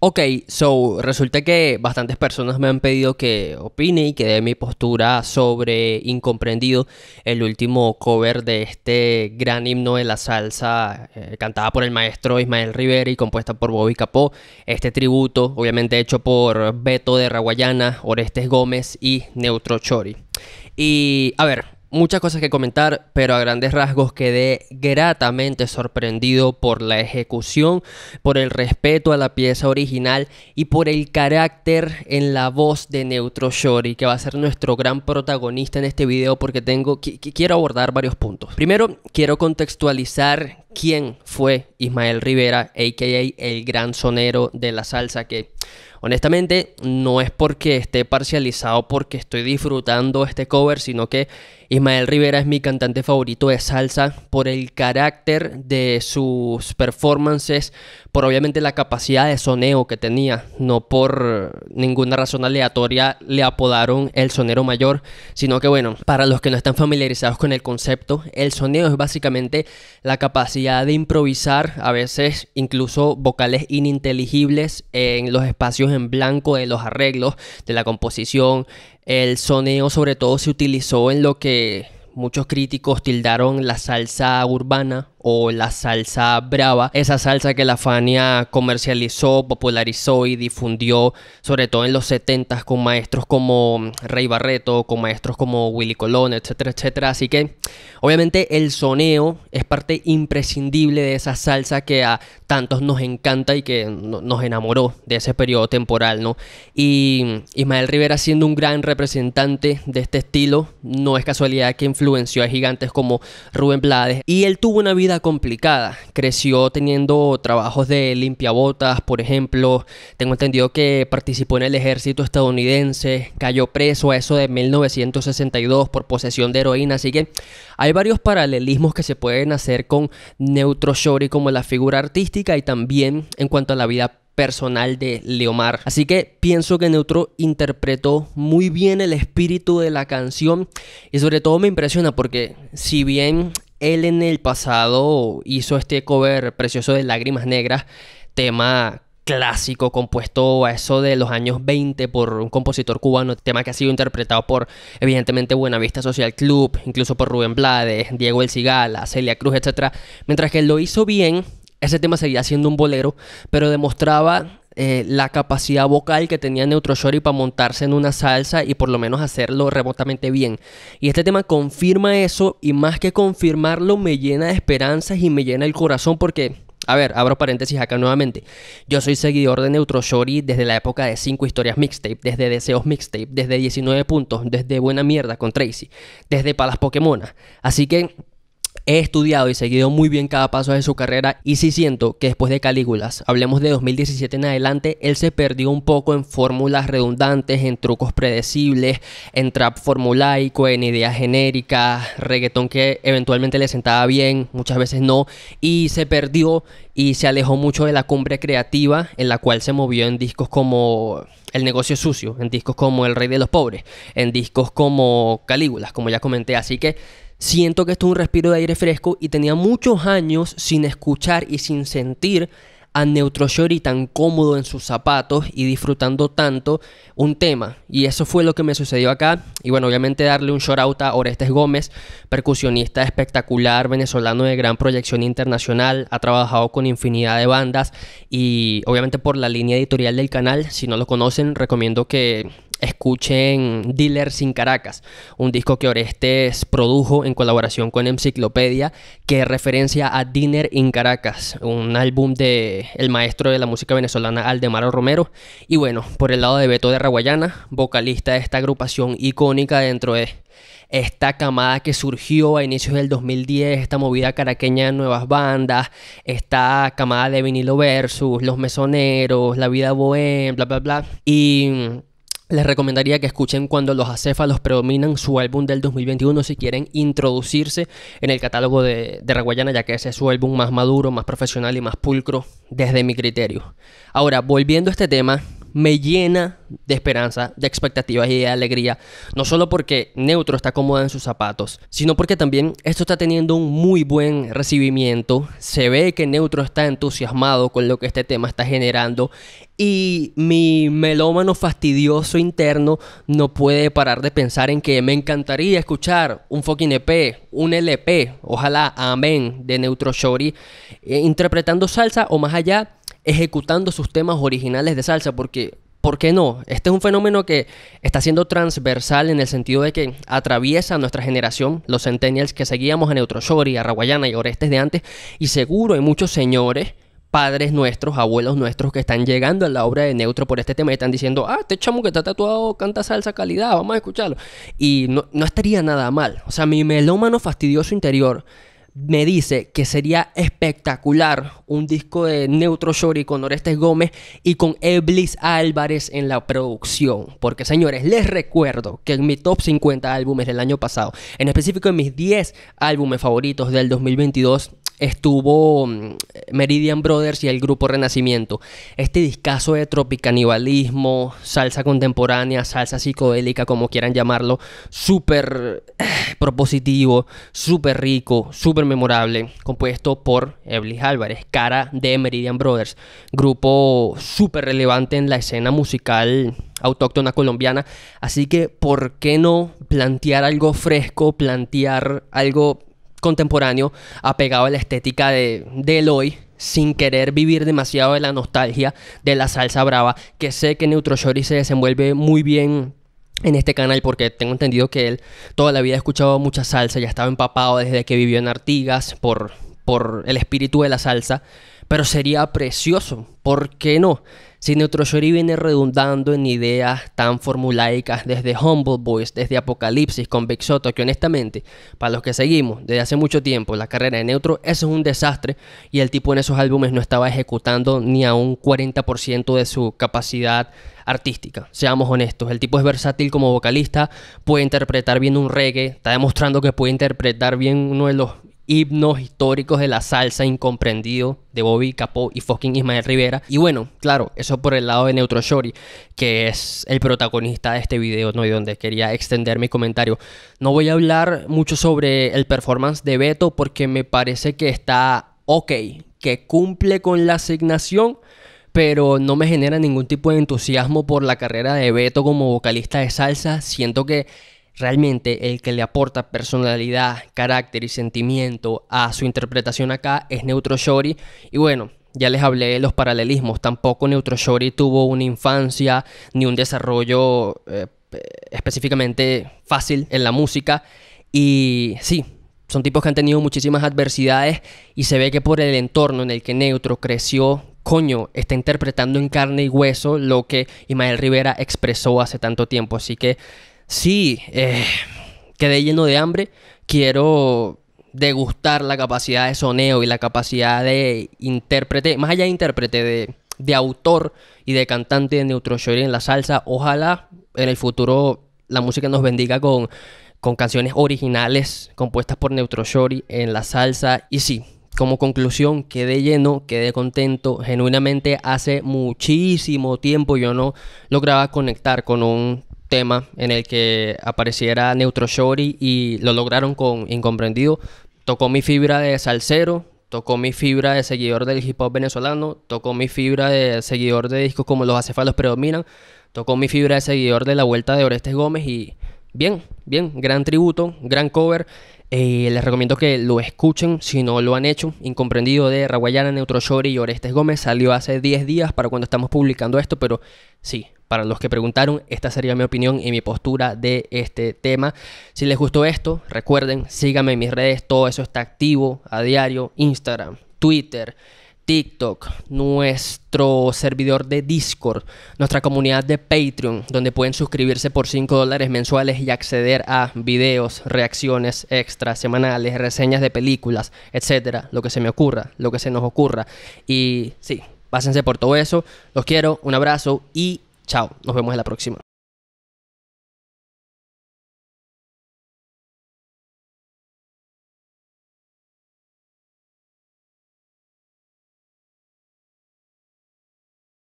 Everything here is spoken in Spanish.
Ok, so resulta que bastantes personas me han pedido que opine y que dé mi postura sobre Incomprendido, el último cover de este gran himno de la salsa eh, cantada por el maestro Ismael Rivera y compuesta por Bobby Capó. Este tributo, obviamente hecho por Beto de Raguayana, Orestes Gómez y Neutro Chori. Y a ver, Muchas cosas que comentar, pero a grandes rasgos quedé gratamente sorprendido por la ejecución, por el respeto a la pieza original y por el carácter en la voz de Neutro Shori, que va a ser nuestro gran protagonista en este video porque tengo quiero abordar varios puntos. Primero, quiero contextualizar quién fue Ismael Rivera, aka el gran sonero de la salsa que Honestamente, no es porque esté parcializado porque estoy disfrutando este cover, sino que Ismael Rivera es mi cantante favorito de salsa por el carácter de sus performances, por obviamente la capacidad de soneo que tenía, no por ninguna razón aleatoria le apodaron el sonero mayor, sino que bueno, para los que no están familiarizados con el concepto, el soneo es básicamente la capacidad de improvisar, a veces incluso vocales ininteligibles en los espacios espacios en blanco de los arreglos, de la composición. El soneo sobre todo se utilizó en lo que muchos críticos tildaron la salsa urbana o la salsa brava, esa salsa que la Fania comercializó, popularizó y difundió, sobre todo en los 70 con maestros como Rey Barreto, con maestros como Willy Colón, etcétera, etcétera. Así que obviamente el soneo es parte imprescindible de esa salsa que a tantos nos encanta y que nos enamoró de ese periodo temporal, ¿no? Y Ismael Rivera siendo un gran representante de este estilo, no es casualidad que influenció a gigantes como Rubén Blades y él tuvo una vida complicada. Creció teniendo trabajos de limpiabotas, por ejemplo. Tengo entendido que participó en el ejército estadounidense, cayó preso a eso de 1962 por posesión de heroína. Así que hay varios paralelismos que se pueden hacer con Neutro Shorey como la figura artística y también en cuanto a la vida personal de Leomar. Así que pienso que Neutro interpretó muy bien el espíritu de la canción y sobre todo me impresiona porque si bien él en el pasado hizo este cover precioso de Lágrimas Negras, tema clásico compuesto a eso de los años 20 por un compositor cubano, tema que ha sido interpretado por evidentemente Buenavista Social Club, incluso por Rubén Blades, Diego El Cigala, Celia Cruz, etc. Mientras que él lo hizo bien, ese tema seguía siendo un bolero, pero demostraba eh, la capacidad vocal que tenía Neutroshori para montarse en una salsa y por lo menos hacerlo remotamente bien. Y este tema confirma eso y más que confirmarlo me llena de esperanzas y me llena el corazón porque... A ver, abro paréntesis acá nuevamente. Yo soy seguidor de Neutroshori desde la época de 5 historias mixtape, desde Deseos mixtape, desde 19 puntos, desde Buena Mierda con Tracy, desde Palas Pokémon. Así que He estudiado y seguido muy bien cada paso de su carrera y sí siento que después de Calígulas, hablemos de 2017 en adelante, él se perdió un poco en fórmulas redundantes, en trucos predecibles, en trap formulaico, en ideas genéricas, reggaetón que eventualmente le sentaba bien, muchas veces no, y se perdió y se alejó mucho de la cumbre creativa en la cual se movió en discos como El negocio sucio, en discos como El Rey de los Pobres, en discos como Calígulas, como ya comenté, así que Siento que esto es un respiro de aire fresco y tenía muchos años sin escuchar y sin sentir a Neutro Shorty tan cómodo en sus zapatos y disfrutando tanto un tema. Y eso fue lo que me sucedió acá. Y bueno, obviamente darle un short out a Orestes Gómez, percusionista espectacular venezolano de gran proyección internacional. Ha trabajado con infinidad de bandas y obviamente por la línea editorial del canal. Si no lo conocen, recomiendo que escuchen Dealer sin Caracas, un disco que Orestes produjo en colaboración con Enciclopedia que referencia a Dinner in Caracas, un álbum de el maestro de la música venezolana Aldemaro Romero y bueno, por el lado de Beto de Raguayana, vocalista de esta agrupación icónica dentro de esta camada que surgió a inicios del 2010, esta movida caraqueña de nuevas bandas, esta camada de vinilo versus, los mesoneros, la vida bohem, bla bla bla y les recomendaría que escuchen cuando los acéfalos predominan su álbum del 2021 si quieren introducirse en el catálogo de, de Raguayana, ya que ese es su álbum más maduro, más profesional y más pulcro desde mi criterio. Ahora, volviendo a este tema, me llena de esperanza, de expectativas y de alegría, no solo porque Neutro está cómoda en sus zapatos, sino porque también esto está teniendo un muy buen recibimiento, se ve que Neutro está entusiasmado con lo que este tema está generando y mi melómano fastidioso interno no puede parar de pensar en que me encantaría escuchar un fucking EP, un LP, ojalá, amén, de Neutro Shorty, eh, interpretando salsa o más allá ejecutando sus temas originales de salsa, porque ¿Por qué no? Este es un fenómeno que está siendo transversal en el sentido de que atraviesa nuestra generación, los centennials que seguíamos a y a Raguayana y Orestes de antes, y seguro hay muchos señores, padres nuestros, abuelos nuestros que están llegando a la obra de Neutro por este tema y están diciendo, ah, este chamo que está tatuado canta salsa calidad, vamos a escucharlo. Y no, no estaría nada mal. O sea, mi melómano fastidioso interior me dice que sería espectacular un disco de Neutro Shorty con Orestes Gómez y con Eblis Álvarez en la producción. Porque señores, les recuerdo que en mi top 50 álbumes del año pasado, en específico en mis 10 álbumes favoritos del 2022, estuvo mm, Meridian Brothers y el grupo Renacimiento. Este discazo de tropicanibalismo, salsa contemporánea, salsa psicodélica, como quieran llamarlo, súper eh, propositivo, súper rico, súper memorable, compuesto por Eblis Álvarez, cara de Meridian Brothers, grupo súper relevante en la escena musical autóctona colombiana. Así que, ¿por qué no plantear algo fresco, plantear algo contemporáneo apegado a la estética de, de Eloy sin querer vivir demasiado de la nostalgia de la salsa brava, que sé que Neutro se desenvuelve muy bien en este canal porque tengo entendido que él toda la vida ha escuchado mucha salsa, ya estaba empapado desde que vivió en Artigas por, por el espíritu de la salsa, pero sería precioso, ¿por qué no? Si NeutroShorty viene redundando en ideas tan formulaicas desde Humble Boys, desde Apocalipsis con Big Soto, que honestamente, para los que seguimos desde hace mucho tiempo la carrera de Neutro, eso es un desastre y el tipo en esos álbumes no estaba ejecutando ni a un 40% de su capacidad artística, seamos honestos. El tipo es versátil como vocalista, puede interpretar bien un reggae, está demostrando que puede interpretar bien uno de los himnos históricos de la salsa incomprendido de Bobby Capó y fucking Ismael Rivera. Y bueno, claro, eso por el lado de Neutro Shorty, que es el protagonista de este video, ¿no? Y donde quería extender mi comentario. No voy a hablar mucho sobre el performance de Beto porque me parece que está ok, que cumple con la asignación pero no me genera ningún tipo de entusiasmo por la carrera de Beto como vocalista de salsa. Siento que Realmente el que le aporta personalidad, carácter y sentimiento a su interpretación acá es Neutro Shory Y bueno, ya les hablé de los paralelismos. Tampoco Neutro Shory tuvo una infancia ni un desarrollo eh, específicamente fácil en la música. Y sí, son tipos que han tenido muchísimas adversidades y se ve que por el entorno en el que Neutro creció, coño, está interpretando en carne y hueso lo que Imael Rivera expresó hace tanto tiempo. Así que sí, eh, quedé lleno de hambre, quiero degustar la capacidad de soneo y la capacidad de intérprete, más allá de intérprete, de, autor y de cantante de Neutro neutroshore en la salsa. Ojalá en el futuro la música nos bendiga con, con canciones originales compuestas por Neutro neutroshore en la salsa. Y sí, como conclusión, quedé lleno, quedé contento. Genuinamente hace muchísimo tiempo yo no lograba conectar con un tema en el que apareciera Neutro Shorty y lo lograron con Incomprendido. Tocó mi fibra de salsero, tocó mi fibra de seguidor del hip hop venezolano, tocó mi fibra de seguidor de discos como Los Acefalos Predominan, tocó mi fibra de seguidor de La Vuelta de Orestes Gómez y bien, bien, gran tributo, gran cover. Eh, les recomiendo que lo escuchen si no lo han hecho. Incomprendido de Raguayana, Neutro y Orestes Gómez salió hace 10 días para cuando estamos publicando esto, pero sí, para los que preguntaron, esta sería mi opinión y mi postura de este tema. Si les gustó esto, recuerden, síganme en mis redes, todo eso está activo a diario, Instagram, Twitter. TikTok, nuestro servidor de Discord, nuestra comunidad de Patreon, donde pueden suscribirse por 5 dólares mensuales y acceder a videos, reacciones extra, semanales, reseñas de películas, etcétera, lo que se me ocurra, lo que se nos ocurra. Y sí, pásense por todo eso. Los quiero, un abrazo y Chao, nos vemos en la próxima.